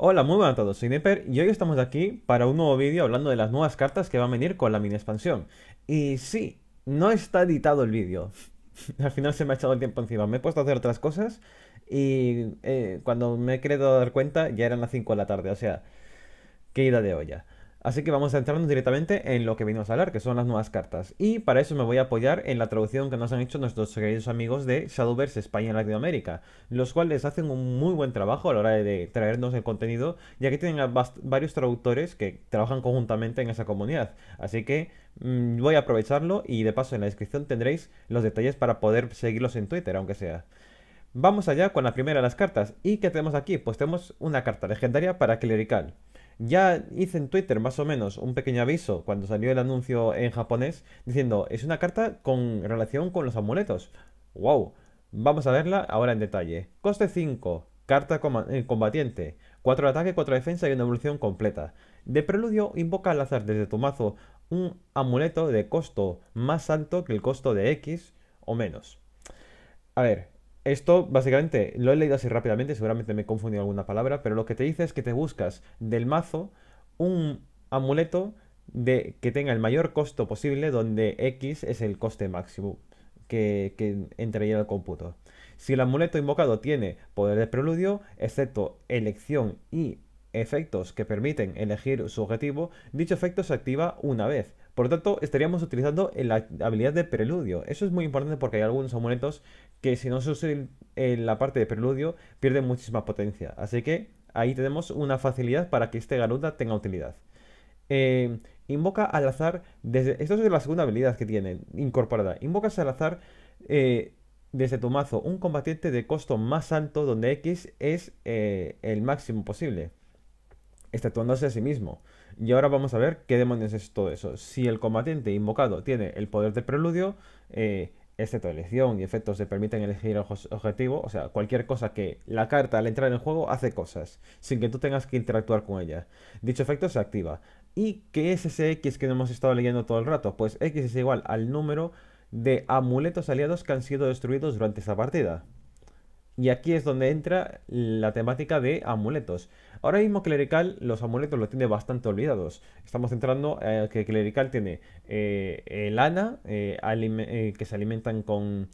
Hola, muy buenas a todos, soy Nipper y hoy estamos aquí para un nuevo vídeo hablando de las nuevas cartas que van a venir con la mini expansión. Y sí, no está editado el vídeo. Al final se me ha echado el tiempo encima, me he puesto a hacer otras cosas y eh, cuando me he querido dar cuenta ya eran las 5 de la tarde, o sea, qué ida de olla. Así que vamos a entrarnos directamente en lo que venimos a hablar, que son las nuevas cartas. Y para eso me voy a apoyar en la traducción que nos han hecho nuestros queridos amigos de Shadowverse España y Latinoamérica, los cuales hacen un muy buen trabajo a la hora de traernos el contenido, ya que tienen varios traductores que trabajan conjuntamente en esa comunidad. Así que mm, voy a aprovecharlo y de paso en la descripción tendréis los detalles para poder seguirlos en Twitter, aunque sea. Vamos allá con la primera de las cartas. ¿Y qué tenemos aquí? Pues tenemos una carta legendaria para Clerical. Ya hice en Twitter más o menos un pequeño aviso cuando salió el anuncio en japonés diciendo, es una carta con relación con los amuletos. ¡Wow! Vamos a verla ahora en detalle. Coste 5, carta eh, combatiente, 4 de ataque, 4 de defensa y una evolución completa. De preludio invoca al azar desde tu mazo un amuleto de costo más alto que el costo de X o menos. A ver, esto básicamente lo he leído así rápidamente, seguramente me he confundido alguna palabra, pero lo que te dice es que te buscas del mazo un amuleto de, que tenga el mayor costo posible, donde X es el coste máximo que, que entraría al cómputo. Si el amuleto invocado tiene poder de preludio, excepto elección y efectos que permiten elegir su objetivo, dicho efecto se activa una vez. Por lo tanto, estaríamos utilizando la habilidad de preludio. Eso es muy importante porque hay algunos amuletos que si no se usa en, la parte de preludio, pierde muchísima potencia. Así que ahí tenemos una facilidad para que este Garuda tenga utilidad. Eh, invoca al azar desde... Esto es la segunda habilidad que tiene incorporada. Invocas al azar eh, desde tu mazo un combatiente de costo más alto donde X es eh, el máximo posible. Estatuándose a sí mismo. Y ahora vamos a ver qué demonios es todo eso. Si el combatiente invocado tiene el poder de preludio, de elección y efectos, te permiten elegir el objetivo. O sea, cualquier cosa que la carta al entrar en el juego hace cosas, sin que tú tengas que interactuar con ella. Dicho efecto se activa. ¿Y qué es ese X que no hemos estado leyendo todo el rato? Pues X es igual al número de amuletos aliados que han sido destruidos durante esta partida. Y aquí es donde entra la temática de amuletos. Ahora mismo Clerical los amuletos los tiene bastante olvidados. Estamos entrando a que Clerical tiene eh, lana, eh, eh, que se alimentan con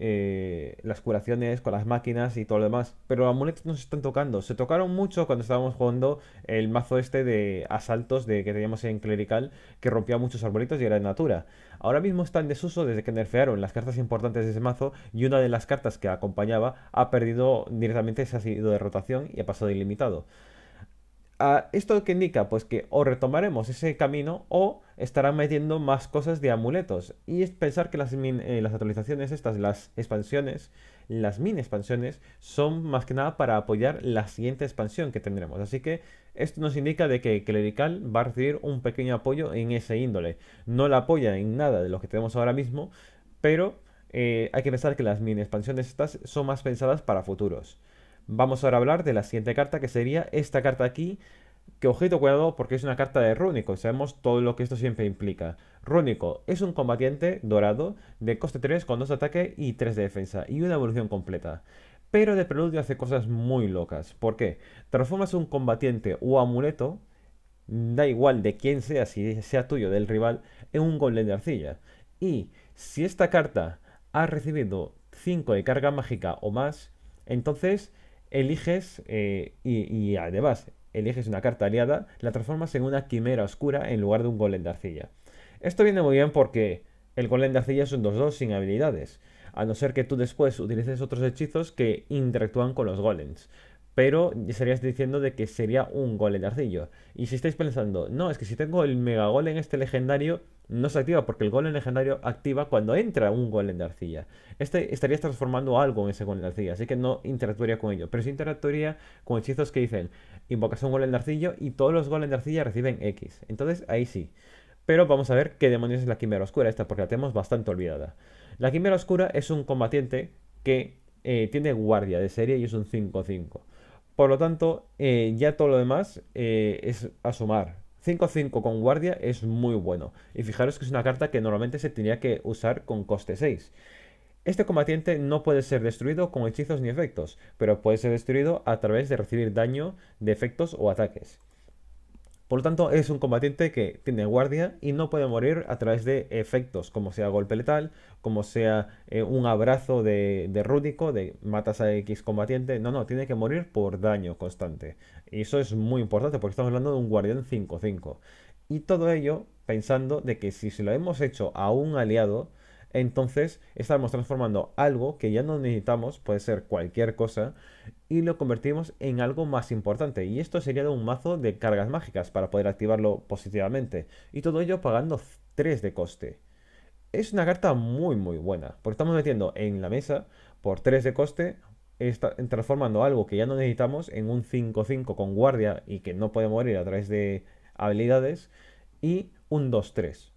eh, las curaciones con las máquinas y todo lo demás. Pero los amuletos no se están tocando. Se tocaron mucho cuando estábamos jugando el mazo este de asaltos de, que teníamos en clerical, que rompía muchos arbolitos y era de natura. Ahora mismo está en desuso desde que nerfearon las cartas importantes de ese mazo y una de las cartas que acompañaba ha perdido directamente, ese ha de rotación y ha pasado ilimitado. ¿Esto que indica? Pues que o retomaremos ese camino o estarán metiendo más cosas de amuletos. Y es pensar que las, eh, las actualizaciones estas, las expansiones, las mini expansiones, son más que nada para apoyar la siguiente expansión que tendremos. Así que esto nos indica de que Clerical va a recibir un pequeño apoyo en ese índole. No la apoya en nada de lo que tenemos ahora mismo, pero eh, hay que pensar que las mini expansiones estas son más pensadas para futuros. Vamos ahora a hablar de la siguiente carta, que sería esta carta aquí, que ojito cuidado porque es una carta de Rúnico y sabemos todo lo que esto siempre implica. Rúnico es un combatiente dorado de coste 3 con 2 de ataque y 3 de defensa y una evolución completa. Pero de preludio hace cosas muy locas. ¿Por qué? Transformas un combatiente o amuleto, da igual de quién sea, si sea tuyo del rival, en un golem de arcilla. Y si esta carta ha recibido 5 de carga mágica o más, entonces eliges, eh, y, además eliges una carta aliada, la transformas en una quimera oscura en lugar de un golem de arcilla. Esto viene muy bien porque el golem de arcilla es un 2-2 sin habilidades, a no ser que tú después utilices otros hechizos que interactúan con los golems. Pero estarías diciendo de que sería un golem de arcillo. Y si estáis pensando, no, es que si tengo el mega golem este legendario, no se activa porque el golem legendario activa cuando entra un golem de arcilla. Este estaría transformando algo en ese golem de arcilla, así que no interactuaría con ello. Pero sí interactuaría con hechizos que dicen un golem de arcilla y todos los golem de arcilla reciben X. Entonces ahí sí. Pero vamos a ver qué demonios es la Quimera Oscura esta, porque la tenemos bastante olvidada. La Quimera Oscura es un combatiente que eh, tiene guardia de serie y es un 5-5. Por lo tanto, eh, ya todo lo demás eh, es a sumar. 5-5 con guardia es muy bueno, y fijaros que es una carta que normalmente se tenía que usar con coste 6. Este combatiente no puede ser destruido con hechizos ni efectos, pero puede ser destruido a través de recibir daño de efectos o ataques. Por lo tanto, es un combatiente que tiene guardia y no puede morir a través de efectos, como sea golpe letal, como sea eh, un abrazo de, de rúdico, de matas a X combatiente. No, no, tiene que morir por daño constante. Y eso es muy importante porque estamos hablando de un guardián 5-5. Y todo ello pensando de que si se lo hemos hecho a un aliado, entonces estamos transformando algo que ya no necesitamos, puede ser cualquier cosa, y lo convertimos en algo más importante. Y esto sería un mazo de cargas mágicas para poder activarlo positivamente. Y todo ello pagando 3 de coste. Es una carta muy muy buena, porque estamos metiendo en la mesa por 3 de coste Está transformando algo que ya no necesitamos en un 5-5 con guardia y que no puede morir a través de habilidades y un 2-3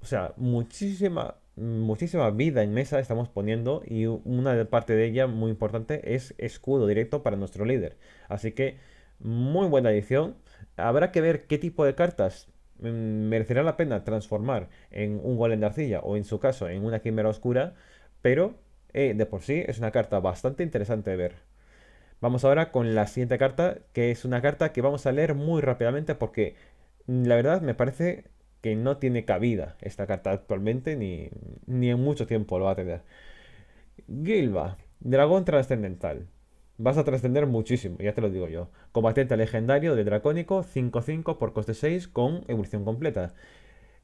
o sea, muchísima, muchísima vida en mesa estamos poniendo y una parte de ella muy importante es escudo directo para nuestro líder. Así que muy buena edición. Habrá que ver qué tipo de cartas mm, merecerá la pena transformar en un golem de arcilla o en su caso en una quimera oscura, pero eh, de por sí es una carta bastante interesante de ver. Vamos ahora con la siguiente carta, que es una carta que vamos a leer muy rápidamente porque mm, la verdad me parece que no tiene cabida esta carta actualmente ni, en mucho tiempo lo va a tener. Gilba, dragón trascendental. Vas a trascender muchísimo, ya te lo digo yo. Combatente legendario de dracónico, 5-5 por coste 6 con evolución completa.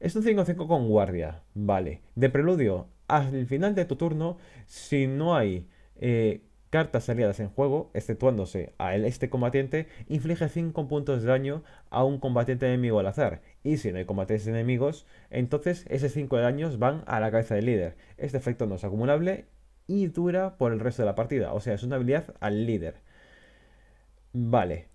Es un 5-5 con guardia, vale. De preludio, al final de tu turno, si no hay eh, cartas aliadas en juego, exceptuándose a este combatiente, inflige 5 puntos de daño a un combatiente enemigo al azar. Y si no hay combatientes enemigos, entonces esos 5 de daños van a la cabeza del líder. Este efecto no es acumulable y dura por el resto de la partida, o sea, es una habilidad al líder. Vale.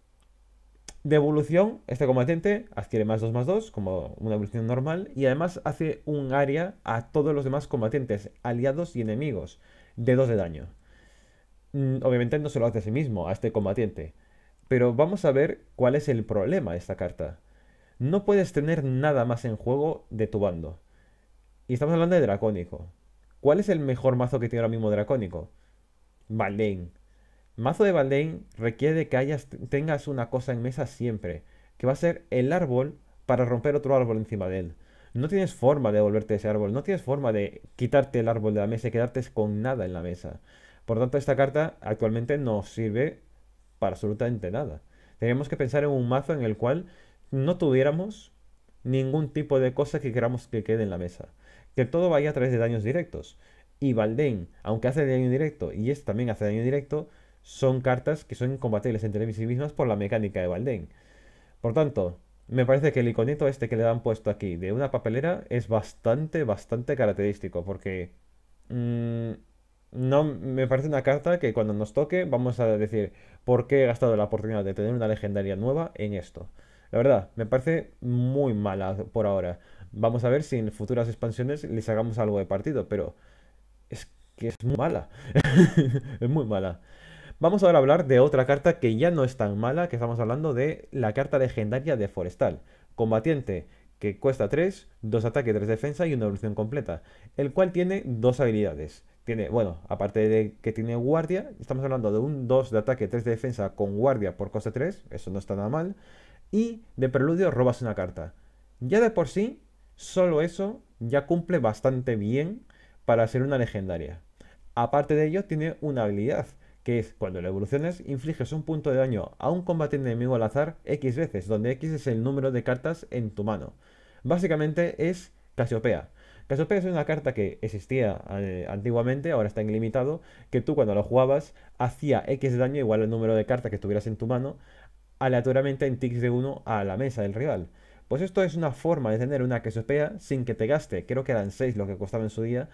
De evolución, este combatiente adquiere más 2 más 2 como una evolución normal y además hace un área a todos los demás combatientes, aliados y enemigos de 2 de daño. Mm, obviamente no se lo hace a sí mismo, a este combatiente. Pero vamos a ver cuál es el problema de esta carta. No puedes tener nada más en juego de tu bando. Y estamos hablando de Dracónico. ¿Cuál es el mejor mazo que tiene ahora mismo Dracónico? Valdein Mazo de Valdein requiere que tengas una cosa en mesa siempre, que va a ser el árbol para romper otro árbol encima de él. No tienes forma de devolverte ese árbol, no tienes forma de quitarte el árbol de la mesa y quedarte con nada en la mesa. Por tanto, esta carta actualmente no sirve para absolutamente nada. Tenemos que pensar en un mazo en el cual no tuviéramos ningún tipo de cosa que queramos que quede en la mesa. Que todo vaya a través de daños directos. Y Valdén, aunque hace daño directo y este también hace daño directo, son cartas que son incompatibles entre sí mismas por la mecánica de Valdén. Por tanto, me parece que el iconito este que le han puesto aquí de una papelera es bastante, bastante característico porque... Mm, no me parece una carta que cuando nos toque vamos a decir por qué he gastado la oportunidad de tener una legendaria nueva en esto. La verdad, me parece muy mala por ahora. Vamos a ver si en futuras expansiones les hagamos algo de partido, pero es que es muy mala. es muy mala. Vamos ahora a hablar de otra carta que ya no es tan mala, que estamos hablando de la carta legendaria de Forestal. Combatiente, que cuesta 3, 2 ataque, 3 defensa y una evolución completa, el cual tiene dos habilidades bueno, aparte de que tiene guardia, estamos hablando de un 2 de ataque, 3 de defensa con guardia por coste 3, eso no está nada mal. Y de preludio robas una carta. Ya de por sí, solo eso ya cumple bastante bien para ser una legendaria. Aparte de ello, tiene una habilidad, que es cuando la evoluciones, infliges un punto de daño a un combatiente enemigo al azar X veces, donde X es el número de cartas en tu mano. Básicamente es Casiopea Casopeya es una carta que existía eh, antiguamente, ahora está en limitado, que tú cuando lo jugabas hacía X de daño igual al número de cartas que tuvieras en tu mano, aleatoriamente en tics de 1 a la mesa del rival. Pues esto es una forma de tener una Pea sin que te gaste, creo que eran 6 lo que costaba en su día,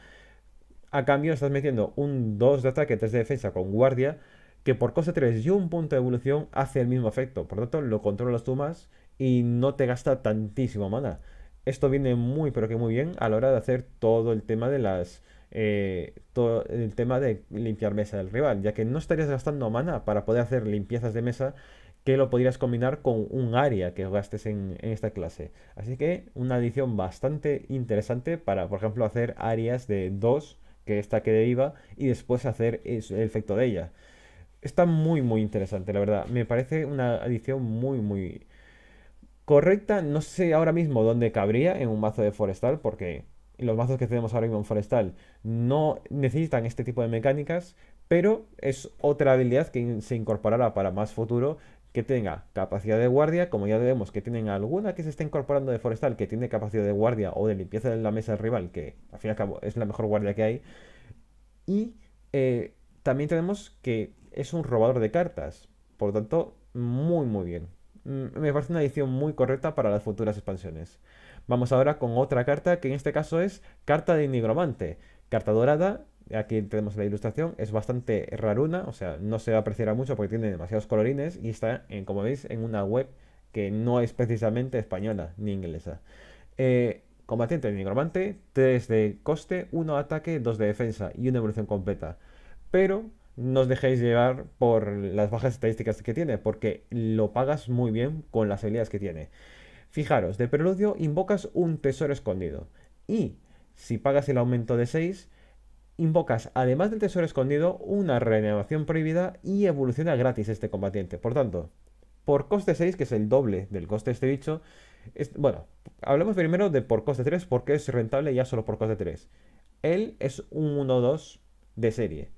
a cambio estás metiendo un 2 de ataque, 3 de defensa con guardia, que por coste 3 y un punto de evolución hace el mismo efecto, por lo tanto lo controlas tú más y no te gasta tantísimo mana esto viene muy, pero que muy bien a la hora de hacer todo el tema de las... Eh, todo el tema de limpiar mesa del rival, ya que no estarías gastando mana para poder hacer limpiezas de mesa que lo podrías combinar con un área que gastes en, esta clase. Así que una adición bastante interesante para, por ejemplo, hacer áreas de 2, que esta que deriva, y después hacer el efecto de ella. Está muy, muy interesante, la verdad. Me parece una adición muy, muy Correcta, no sé ahora mismo dónde cabría en un mazo de forestal, porque los mazos que tenemos ahora mismo en forestal no necesitan este tipo de mecánicas, pero es otra habilidad que se incorporará para más futuro que tenga capacidad de guardia, como ya vemos que tienen alguna que se está incorporando de forestal que tiene capacidad de guardia o de limpieza de la mesa del rival, que al fin y al cabo es la mejor guardia que hay. Y eh, también tenemos que es un robador de cartas, por lo tanto, muy muy bien. Mm, me parece una edición muy correcta para las futuras expansiones. Vamos ahora con otra carta que en este caso es Carta de Nigromante. Carta dorada, aquí tenemos la ilustración, es bastante raruna, o sea, no se apreciará mucho porque tiene demasiados colorines y está, en, como veis, en una web que no es precisamente española ni inglesa. Eh, combatiente de nigromante, 3 de coste, 1 ataque, 2 de defensa y una evolución completa. Pero no os dejéis llevar por las bajas estadísticas que tiene, porque lo pagas muy bien con las habilidades que tiene. Fijaros, de preludio invocas un tesoro escondido. Y si pagas el aumento de 6, invocas, además del tesoro escondido, una renovación prohibida y evoluciona gratis este combatiente. Por tanto, por coste 6, que es el doble del coste de este bicho, es, bueno, hablemos primero de por coste 3, porque es rentable ya solo por coste 3. Él es un 1-2 de serie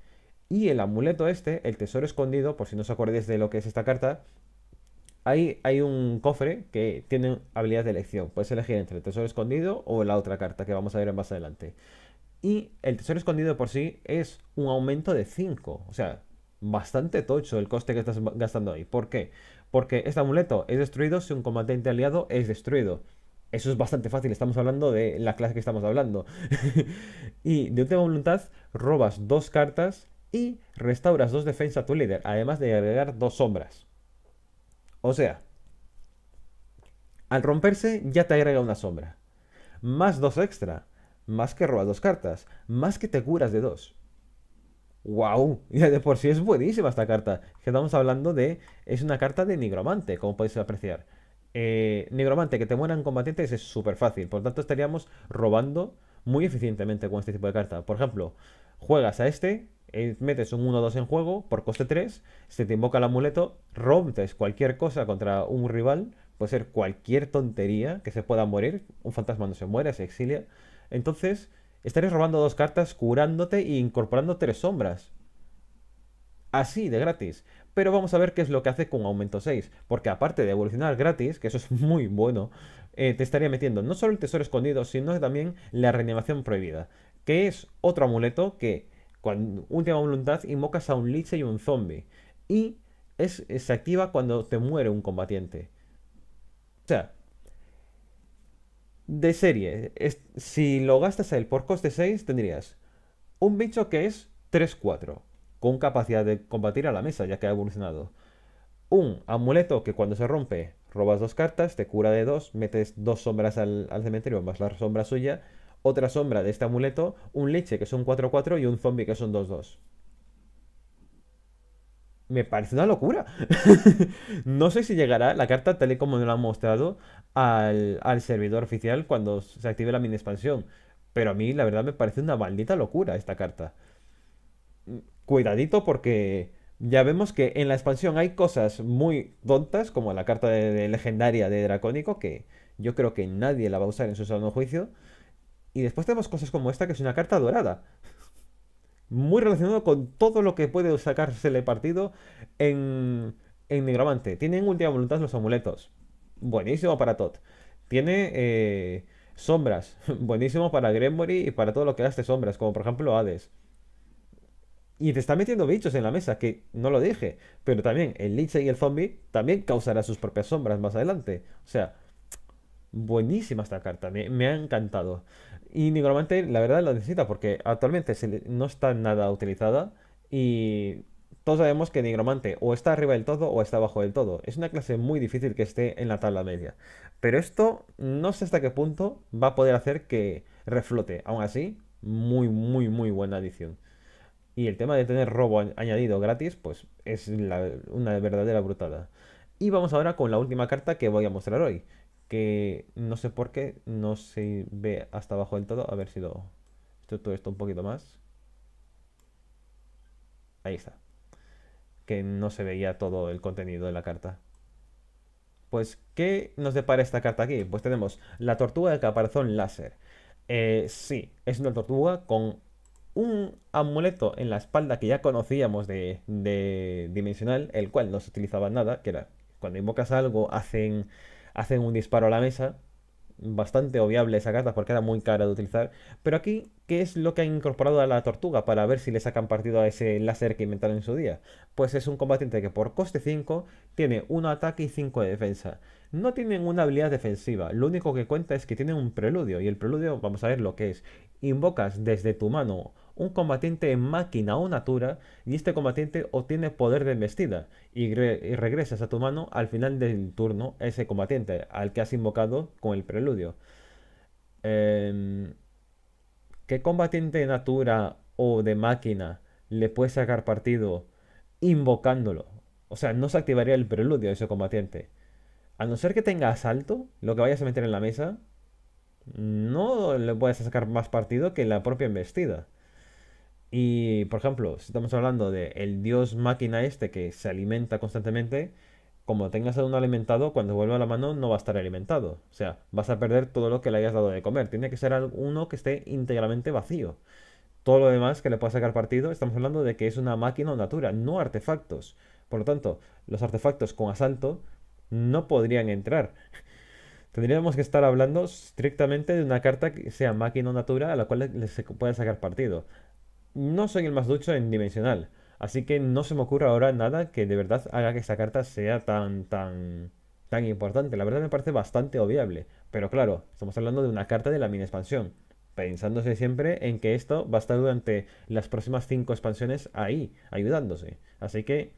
y el amuleto este, el tesoro escondido, por si no os acordáis de lo que es esta carta, ahí hay un cofre que tiene habilidad de elección. Puedes elegir entre el tesoro escondido o la otra carta que vamos a ver más adelante. Y el tesoro escondido por sí es un aumento de 5. O sea, bastante tocho el coste que estás gastando ahí. ¿Por qué? Porque este amuleto es destruido si un combatiente aliado es destruido. Eso es bastante fácil, estamos hablando de la clase que estamos hablando. y de última voluntad, robas dos cartas y restauras dos defensa a tu líder, además de agregar dos sombras. O sea, al romperse ya te agrega una sombra, más dos extra, más que robas dos cartas, más que te curas de dos. ¡Wow! Ya de por sí es buenísima esta carta. Que estamos hablando de. Es una carta de nigromante, como podéis apreciar. Eh, nigromante, que te mueran combatientes es súper fácil. Por lo tanto, estaríamos robando muy eficientemente con este tipo de carta. Por ejemplo, juegas a este, eh, metes un 1-2 en juego por coste 3, se te invoca el amuleto, rompes cualquier cosa contra un rival, puede ser cualquier tontería que se pueda morir, un fantasma no se muere, se exilia. Entonces, estarías robando dos cartas, curándote e incorporando tres sombras. Así, de gratis. Pero vamos a ver qué es lo que hace con aumento 6, porque aparte de evolucionar gratis, que eso es muy bueno, eh, te estaría metiendo no solo el tesoro escondido, sino también la reanimación prohibida, que es otro amuleto que con última voluntad invocas a un liche y un zombie. Y es, se activa cuando te muere un combatiente. O sea, de serie, si lo gastas a él por coste 6, tendrías un bicho que es 3-4, con capacidad de combatir a la mesa, ya que ha evolucionado. Un amuleto que cuando se rompe robas dos cartas, te cura de dos, metes dos sombras al, al cementerio más la sombra suya otra sombra de este amuleto, un leche que son 4-4 y un zombie que son 2-2. Me parece una locura. no sé si llegará la carta tal y como nos la han mostrado al, al servidor oficial cuando se active la mini expansión. Pero a mí la verdad me parece una maldita locura esta carta. Cuidadito porque ya vemos que en la expansión hay cosas muy tontas, como la carta de, legendaria de Dracónico, que yo creo que nadie la va a usar en su segundo juicio. Y después tenemos cosas como esta, que es una carta dorada. Muy relacionado con todo lo que puede sacarse el partido en, en Tiene en última voluntad los amuletos. Buenísimo para Todd. Tiene eh, sombras. Buenísimo para Gremory y para todo lo que hace sombras, como por ejemplo Hades. Y te está metiendo bichos en la mesa, que no lo dije. Pero también el Liche y el Zombie también causará sus propias sombras más adelante. O sea, Buenísima esta carta, me, ha encantado. Y Nigromante, la verdad, lo necesita porque actualmente no está nada utilizada y todos sabemos que Nigromante o está arriba del todo o está abajo del todo. Es una clase muy difícil que esté en la tabla media. Pero esto no sé hasta qué punto va a poder hacer que reflote. Aún así, muy, muy, muy buena adición. Y el tema de tener robo añadido gratis, pues es una verdadera brutada. Y vamos ahora con la última carta que voy a mostrar hoy que no sé por qué no se ve hasta abajo del todo. A ver si lo esto un poquito más. Ahí está. Que no se veía todo el contenido de la carta. Pues, ¿qué nos depara esta carta aquí? Pues tenemos la tortuga de caparazón láser. Eh, sí, es una tortuga con un amuleto en la espalda que ya conocíamos de, de dimensional, el cual no se utilizaba nada, que era cuando invocas algo hacen hacen un disparo a la mesa. Bastante obviable esa carta porque era muy cara de utilizar. Pero aquí, ¿qué es lo que han incorporado a la tortuga para ver si le sacan partido a ese láser que inventaron en su día? Pues es un combatiente que por coste 5 tiene 1 ataque y 5 de defensa. No tienen una habilidad defensiva, lo único que cuenta es que tienen un preludio y el preludio, vamos a ver lo que es. Invocas desde tu mano un combatiente en máquina o natura y este combatiente obtiene poder de embestida y, regresas a tu mano al final del turno ese combatiente al que has invocado con el preludio. Em, ¿Qué combatiente de natura o de máquina le puedes sacar partido invocándolo? O sea, no se activaría el preludio de ese combatiente. A no ser que tenga asalto, lo que vayas a meter en la mesa, no le puedes sacar más partido que la propia embestida. Y, por ejemplo, si estamos hablando de el dios máquina este que se alimenta constantemente, como tengas a uno alimentado, cuando vuelva a la mano no va a estar alimentado. O sea, vas a perder todo lo que le hayas dado de comer. Tiene que ser uno que esté íntegramente vacío. Todo lo demás que le pueda sacar partido, estamos hablando de que es una máquina o natura, no artefactos. Por lo tanto, los artefactos con asalto no podrían entrar. Tendríamos que estar hablando estrictamente de una carta que sea máquina o natura a la cual se puede sacar partido no soy el más ducho en dimensional. Así que no se me ocurre ahora nada que de verdad haga que esta carta sea tan, tan, tan importante. La verdad me parece bastante obviable. Pero claro, estamos hablando de una carta de la mini expansión. Pensándose siempre en que esto va a estar durante las próximas 5 expansiones ahí, ayudándose. Así que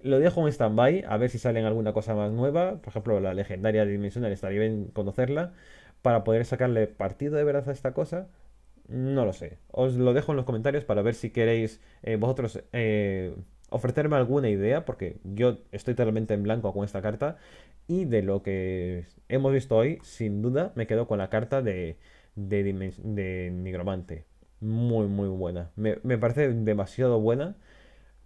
lo dejo en stand-by, a ver si salen alguna cosa más nueva. Por ejemplo, la legendaria dimensional estaría bien conocerla. Para poder sacarle partido de verdad a esta cosa. No lo sé. Os lo dejo en los comentarios para ver si queréis eh, vosotros eh, ofrecerme alguna idea, porque yo estoy totalmente en blanco con esta carta. Y de lo que hemos visto hoy, sin duda me quedo con la carta de, de, Nigromante. Muy, muy buena. me parece demasiado buena,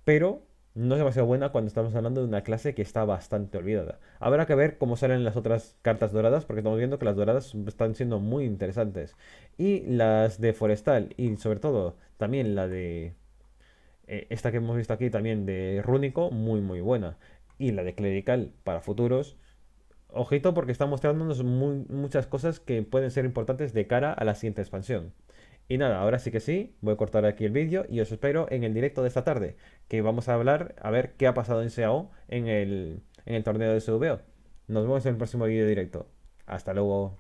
pero no es demasiado buena cuando estamos hablando de una clase que está bastante olvidada. Habrá que ver cómo salen las otras cartas doradas, porque estamos viendo que las doradas están siendo muy interesantes. Y las de forestal, y sobre todo también la de... Eh, esta que hemos visto aquí también de rúnico, muy muy buena. Y la de clerical para futuros. Ojito porque está mostrándonos muchas cosas que pueden ser importantes de cara a la siguiente expansión. Y nada, ahora sí que sí, voy a cortar aquí el vídeo y os espero en el directo de esta tarde, que vamos a hablar a ver qué ha pasado en CAO en el, en el torneo de SVO. Nos vemos en el próximo vídeo directo. Hasta luego,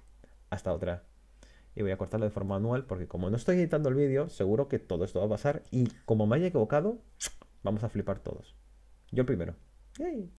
hasta otra. Y voy a cortarlo de forma anual porque como no estoy editando el vídeo, seguro que todo esto va a pasar y como me haya equivocado, vamos a flipar todos. Yo primero.